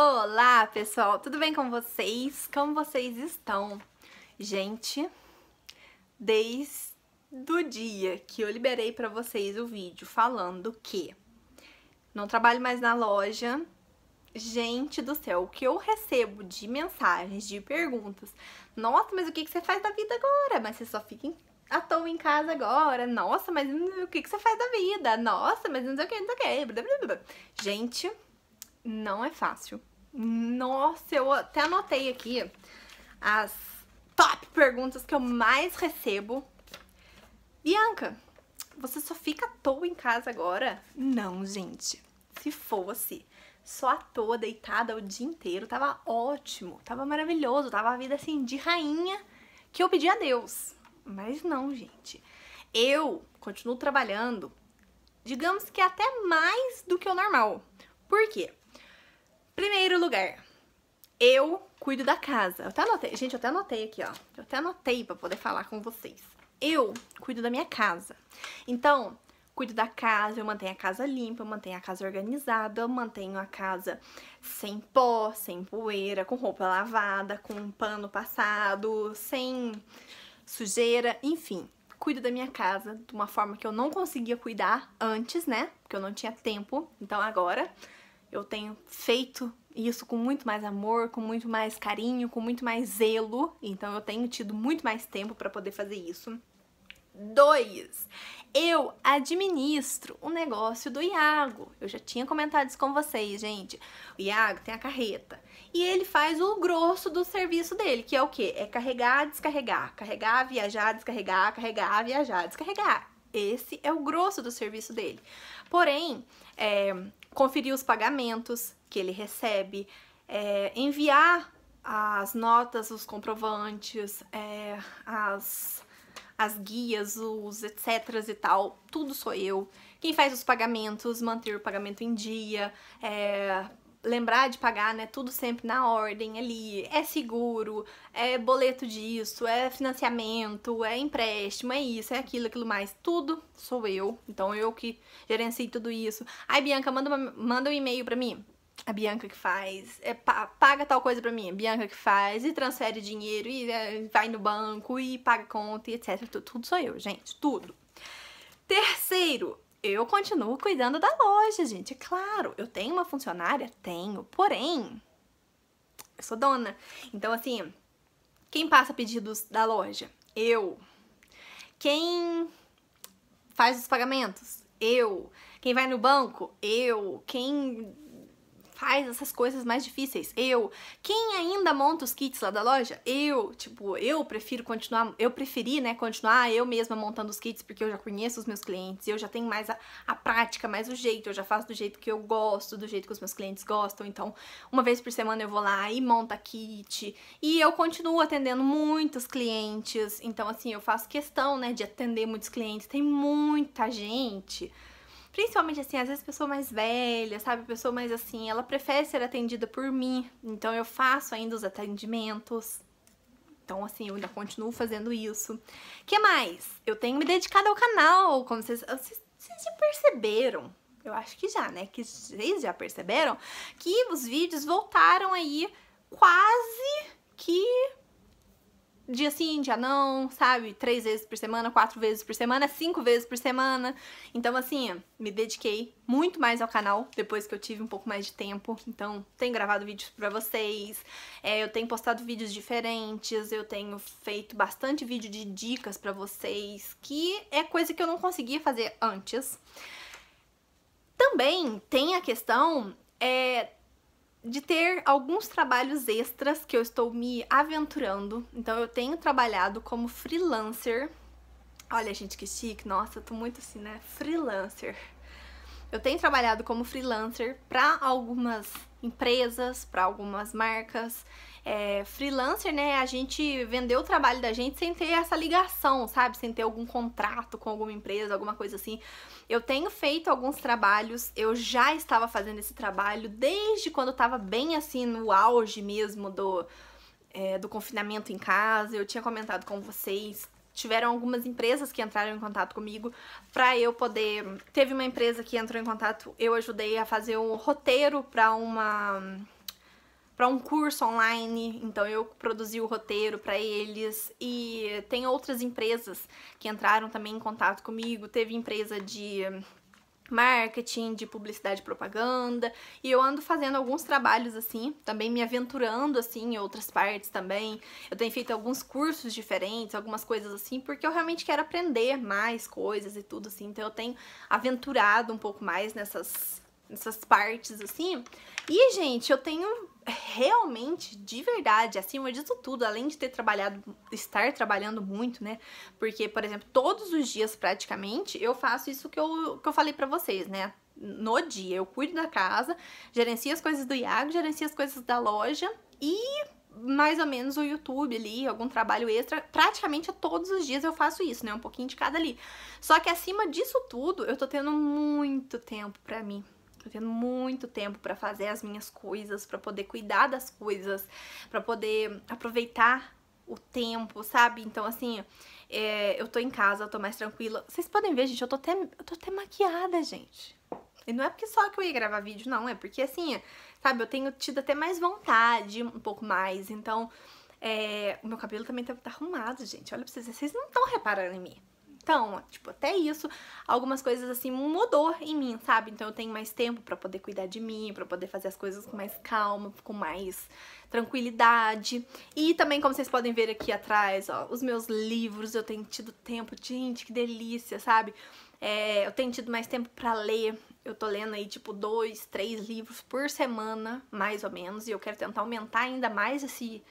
Olá, pessoal! Tudo bem com vocês? Como vocês estão? Gente, desde o dia que eu liberei para vocês o vídeo falando que não trabalho mais na loja, gente do céu, o que eu recebo de mensagens, de perguntas, nossa, mas o que você faz da vida agora? Mas você só fica em à toa em casa agora, nossa, mas o que, que você faz da vida? Nossa, mas não sei o que, não sei o que. Gente, não é fácil. Nossa, eu até anotei aqui as top perguntas que eu mais recebo. Bianca, você só fica à toa em casa agora? Não, gente. Se fosse só à toa, deitada o dia inteiro, tava ótimo, tava maravilhoso, tava a vida assim de rainha que eu pedi a Deus. Mas não, gente. Eu continuo trabalhando, digamos que até mais do que o normal. Por quê? Primeiro lugar, eu cuido da casa. Eu até anotei, gente, eu até anotei aqui, ó. Eu até anotei pra poder falar com vocês. Eu cuido da minha casa. Então, cuido da casa, eu mantenho a casa limpa, eu mantenho a casa organizada, eu mantenho a casa sem pó, sem poeira, com roupa lavada, com pano passado, sem sujeira, enfim. Cuido da minha casa de uma forma que eu não conseguia cuidar antes, né? Porque eu não tinha tempo. Então agora eu tenho feito isso com muito mais amor, com muito mais carinho, com muito mais zelo. Então eu tenho tido muito mais tempo para poder fazer isso. Dois, eu administro o negócio do Iago. Eu já tinha comentado isso com vocês, gente. O Iago tem a carreta e ele faz o grosso do serviço dele, que é o quê? É carregar, descarregar, carregar, viajar, descarregar, carregar, viajar, descarregar. Esse é o grosso do serviço dele. Porém, é, conferir os pagamentos que ele recebe, é, enviar as notas, os comprovantes, é, as, as guias, os etc e tal, tudo sou eu. Quem faz os pagamentos, manter o pagamento em dia, é, lembrar de pagar, né? Tudo sempre na ordem ali. É seguro, é boleto disso, é financiamento, é empréstimo, é isso, é aquilo, aquilo mais. Tudo sou eu. Então eu que gerencio tudo isso. Aí, Bianca, manda, uma, manda um e-mail pra mim. A Bianca que faz, é, paga tal coisa pra mim, a Bianca que faz, e transfere dinheiro, e é, vai no banco, e paga conta, e etc. Tudo, tudo sou eu, gente, tudo. Terceiro, eu continuo cuidando da loja, gente. É claro, eu tenho uma funcionária? Tenho. Porém, eu sou dona. Então, assim, quem passa pedidos da loja? Eu. Quem faz os pagamentos? Eu. Quem vai no banco? Eu. Quem faz essas coisas mais difíceis? Eu. Quem ainda monta os kits lá da loja? Eu. Tipo, eu prefiro continuar, eu preferi, né, continuar eu mesma montando os kits porque eu já conheço os meus clientes, eu já tenho mais a, a prática, mais o jeito, eu já faço do jeito que eu gosto, do jeito que os meus clientes gostam. Então, uma vez por semana eu vou lá e monta kit. E eu continuo atendendo muitos clientes. Então, assim, eu faço questão, né, de atender muitos clientes. Tem muita gente Principalmente assim, às vezes pessoa mais velha, sabe? Pessoa mais assim, ela prefere ser atendida por mim, então eu faço ainda os atendimentos. Então, assim, eu ainda continuo fazendo isso. que mais? Eu tenho me dedicado ao canal, como vocês, vocês, vocês já perceberam. Eu acho que já, né? Que vocês já perceberam que os vídeos voltaram aí quase que dia sim, dia não, sabe? Três vezes por semana, quatro vezes por semana, cinco vezes por semana. Então, assim, me dediquei muito mais ao canal depois que eu tive um pouco mais de tempo. Então, tenho gravado vídeos pra vocês, é, eu tenho postado vídeos diferentes, eu tenho feito bastante vídeo de dicas pra vocês, que é coisa que eu não conseguia fazer antes. Também tem a questão é, de ter alguns trabalhos extras que eu estou me aventurando. Então eu tenho trabalhado como freelancer. Olha, gente, que chique. Nossa, eu tô muito assim, né? Freelancer. Eu tenho trabalhado como freelancer para algumas empresas, para algumas marcas. É, freelancer, né? A gente vendeu o trabalho da gente sem ter essa ligação, sabe? Sem ter algum contrato com alguma empresa, alguma coisa assim. Eu tenho feito alguns trabalhos, eu já estava fazendo esse trabalho desde quando eu estava bem assim no auge mesmo do, é, do confinamento em casa. Eu tinha comentado com vocês tiveram algumas empresas que entraram em contato comigo para eu poder. Teve uma empresa que entrou em contato, eu ajudei a fazer um roteiro para uma para um curso online, então eu produzi o roteiro para eles e tem outras empresas que entraram também em contato comigo, teve empresa de marketing, de publicidade e propaganda, e eu ando fazendo alguns trabalhos assim, também me aventurando assim em outras partes também. Eu tenho feito alguns cursos diferentes, algumas coisas assim, porque eu realmente quero aprender mais coisas e tudo assim. Então eu tenho aventurado um pouco mais nessas nessas partes assim. E, gente, eu tenho realmente, de verdade, acima disso tudo, além de ter trabalhado, estar trabalhando muito, né? Porque, por exemplo, todos os dias praticamente eu faço isso que eu, que eu falei pra vocês, né? No dia, eu cuido da casa, gerencio as coisas do Iago, gerencio as coisas da loja e mais ou menos o YouTube ali, algum trabalho extra. Praticamente todos os dias eu faço isso, né? Um pouquinho de cada ali. Só que acima disso tudo, eu tô tendo muito tempo pra mim Tô tendo muito tempo para fazer as minhas coisas, para poder cuidar das coisas, para poder aproveitar o tempo, sabe? Então, assim, é, eu tô em casa, eu tô mais tranquila. Vocês podem ver, gente, eu tô até, eu tô até maquiada, gente. E não é porque só que eu ia gravar vídeo, não. É porque, assim, sabe, eu tenho tido até mais vontade, um pouco mais. Então, é, o meu cabelo também tá, tá arrumado, gente. Olha pra vocês, vocês não estão reparando em mim. Então, tipo, até isso, algumas coisas assim mudou em mim, sabe? Então eu tenho mais tempo para poder cuidar de mim, para poder fazer as coisas com mais calma, com mais tranquilidade. E também, como vocês podem ver aqui atrás, ó, os meus livros, eu tenho tido tempo, gente, que delícia, sabe? É, eu tenho tido mais tempo para ler. Eu tô lendo aí, tipo, dois, três livros por semana, mais ou menos, e eu quero tentar aumentar ainda mais esse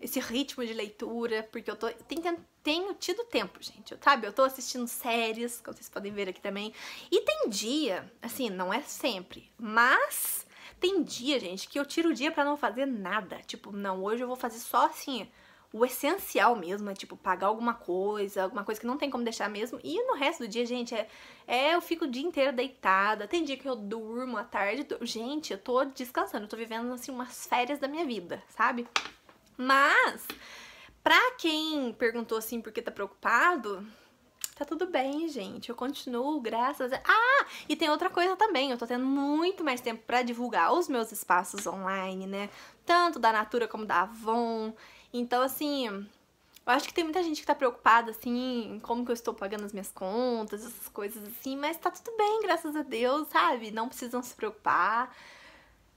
esse ritmo de leitura, porque eu tô tentando, tenho tido tempo, gente, eu, sabe? Eu tô assistindo séries, como vocês podem ver aqui também. E tem dia, assim, não é sempre, mas tem dia, gente, que eu tiro o dia para não fazer nada. Tipo, não, hoje eu vou fazer só assim, o essencial mesmo, é tipo pagar alguma coisa, alguma coisa que não tem como deixar mesmo. E no resto do dia, gente, é, é eu fico o dia inteiro deitada. Tem dia que eu durmo à tarde. Gente, eu tô descansando, eu tô vivendo assim umas férias da minha vida, sabe? Mas, pra quem perguntou assim por que tá preocupado, tá tudo bem, gente. Eu continuo, graças a... Ah, e tem outra coisa também. Eu tô tendo muito mais tempo pra divulgar os meus espaços online, né? Tanto da Natura como da Avon. Então, assim, eu acho que tem muita gente que tá preocupada, assim, em como que eu estou pagando as minhas contas, essas coisas assim. Mas tá tudo bem, graças a Deus, sabe? Não precisam se preocupar.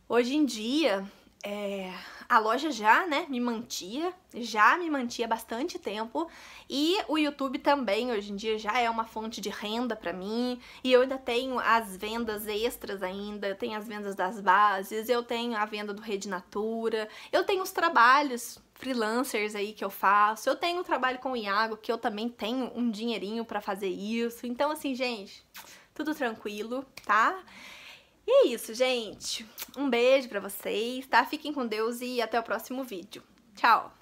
Hoje em dia, é, a loja já, né, me mantia, já me mantia bastante tempo e o YouTube também hoje em dia já é uma fonte de renda para mim e eu ainda tenho as vendas extras ainda, eu tenho as vendas das bases, eu tenho a venda do Rede Natura, eu tenho os trabalhos freelancers aí que eu faço, eu tenho o um trabalho com o Iago que eu também tenho um dinheirinho para fazer isso, então assim, gente, tudo tranquilo, tá? E é isso, gente. Um beijo pra vocês, tá? Fiquem com Deus e até o próximo vídeo. Tchau!